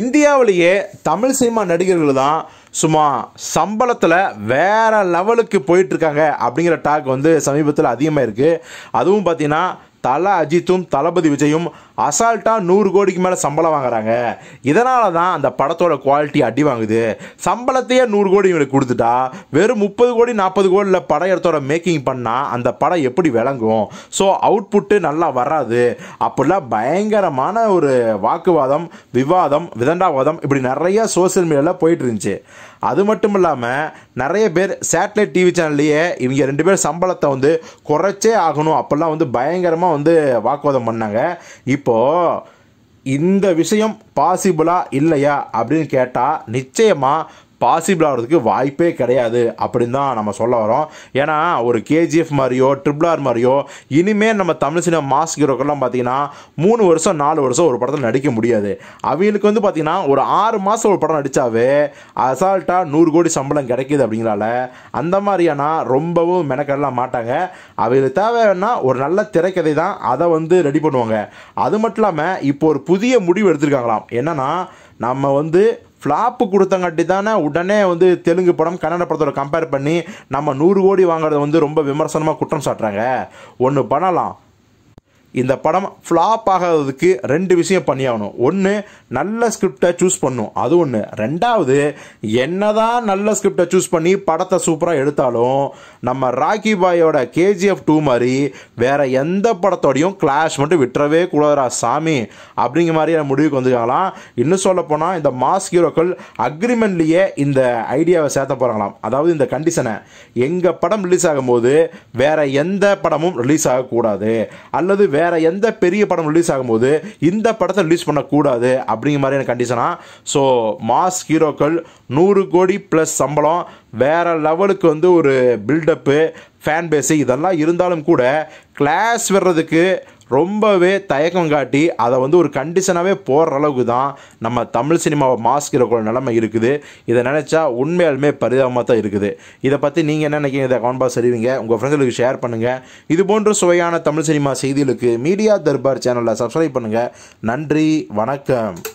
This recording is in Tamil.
இந்தியாவிலேயே தமிழ் சினிமா நடிகர்கள் தான் சும்மா சம்பளத்தில் வேறு லெவலுக்கு போயிட்டுருக்காங்க அப்படிங்கிற டாக் வந்து சமீபத்தில் அதிகமாக இருக்குது அதுவும் பார்த்திங்கன்னா தல அஜித்தும் தளபதி விஜயும் அசால்ட்டாக நூறு கோடிக்கு மேலே சம்பளம் வாங்குறாங்க இதனால தான் அந்த படத்தோட குவாலிட்டி அடி வாங்குது சம்பளத்தையே நூறு கோடி இவங்களுக்கு கொடுத்துட்டா வெறும் முப்பது கோடி நாற்பது கோடியில் படம் எடுத்தோட மேக்கிங் பண்ணால் அந்த படம் எப்படி விளங்கும் ஸோ அவுட்புட்டு நல்லா வராது அப்படிலாம் பயங்கரமான ஒரு வாக்குவாதம் விவாதம் விதண்டாவாதம் இப்படி நிறைய சோசியல் மீடியாவில் போயிட்டு இருந்துச்சு அது மட்டும் இல்லாமல் நிறைய பேர் சேட்டலைட் டிவி சேனல்லையே இவங்க ரெண்டு பேர் சம்பளத்தை வந்து குறைச்சே ஆகணும் அப்போல்லாம் வந்து பயங்கரமாக வந்து வாக்குவாதம் பண்ணாங்க இப் இப்போது இந்த விஷயம் பாசிபிளா இல்லையா அப்படின்னு கேட்டால் நிச்சயமாக பாசிபிள் ஆகிறதுக்கு வாய்ப்பே கிடையாது அப்படின்னு தான் நம்ம சொல்ல வரோம் ஏன்னா ஒரு கேஜிஎஃப் மாதிரியோ ட்ரிபிள் ஆர் மாதிரியோ இனிமேல் நம்ம தமிழ் சினிமா மாஸ் ஹீரோக்கெல்லாம் பார்த்தீங்கன்னா மூணு வருஷம் நாலு வருஷம் ஒரு படத்தில் நடிக்க முடியாது அவங்களுக்கு வந்து பார்த்தீங்கன்னா ஒரு ஆறு மாதம் ஒரு படம் நடித்தாவே அசால்ட்டாக நூறு கோடி சம்பளம் கிடைக்கிது அப்படிங்கிறால அந்த மாதிரியான ரொம்பவும் மெனக்கடலாம் மாட்டாங்க அவங்களுக்கு தேவைன்னா ஒரு நல்ல திரைக்கதை தான் அதை வந்து ரெடி பண்ணுவாங்க அது மட்டும் இல்லாமல் இப்போ ஒரு புதிய முடிவு எடுத்திருக்காங்களாம் என்னென்னா நம்ம வந்து ஃப்ளாப்பு கொடுத்தங்காட்டி தானே உடனே வந்து தெலுங்கு படம் கன்னட படத்தோட கம்பேர் பண்ணி நம்ம நூறு கோடி வாங்குறத வந்து ரொம்ப விமர்சனமாக குற்றம் சாட்டுறாங்க ஒன்று பண்ணலாம் இந்த படம் ஃப்ளாப் ஆகாததுக்கு ரெண்டு விஷயம் பண்ணியாகணும் ஒன்று நல்ல ஸ்கிரிப்டை சூஸ் பண்ணும் அது ஒன்று ரெண்டாவது தான் நல்ல ஸ்கிரிப்டை சூஸ் பண்ணி படத்தை சூப்பராக எடுத்தாலும் நம்ம ராக்கி பாயோட கேஜிஎஃப் டூ மாதிரி வேறு எந்த படத்தோடையும் கிளாஷ் மட்டும் விட்டுறவே கூடாதுரா சாமி அப்படிங்கிற மாதிரியான முடிவுக்கு வந்துருக்காங்களாம் இன்னும் சொல்ல போனால் இந்த மாஸ் ஹீரோக்கள் அக்ரிமெண்ட்லேயே இந்த ஐடியாவை சேர்த்த போகிறாங்களாம் அதாவது இந்த கண்டிஷனை எங்கள் படம் ரிலீஸ் ஆகும்போது வேறு எந்த படமும் ரிலீஸ் ஆகக்கூடாது அல்லது வே வேறு எந்த பெரிய படம் ரிலீஸ் ஆகும்போது இந்த படத்தை ரிலீஸ் பண்ணக்கூடாது அப்படிங்கிற மாதிரியான கண்டிஷனா ஸோ மாஸ் ஹீரோக்கள் நூறு கோடி ப்ளஸ் சம்பளம் வேறு லெவலுக்கு வந்து ஒரு பில்டப்பு ஃபேன் பேஸு இதெல்லாம் இருந்தாலும் கூட கிளாஸ் வர்றதுக்கு ரொம்பவே தயக்கம் காட்டி அதை வந்து ஒரு கண்டிஷனாகவே போடுற அளவுக்கு தான் நம்ம தமிழ் சினிமாவை மாஸ்கிறக்குள்ள நிலைமை இருக்குது இதை நினச்சா உண்மையாலுமே பரிதாபமாக தான் இருக்குது இதை பற்றி நீங்கள் என்ன நினைக்கிறீங்க இதை கவுன்பாஸ் அறிவிங்க உங்கள் ஃப்ரெண்ட்ஸுக்கு ஷேர் பண்ணுங்கள் இது போன்ற சுவையான தமிழ் சினிமா செய்திகளுக்கு மீடியா தர்பார் சேனலில் சப்ஸ்கிரைப் பண்ணுங்கள் நன்றி வணக்கம்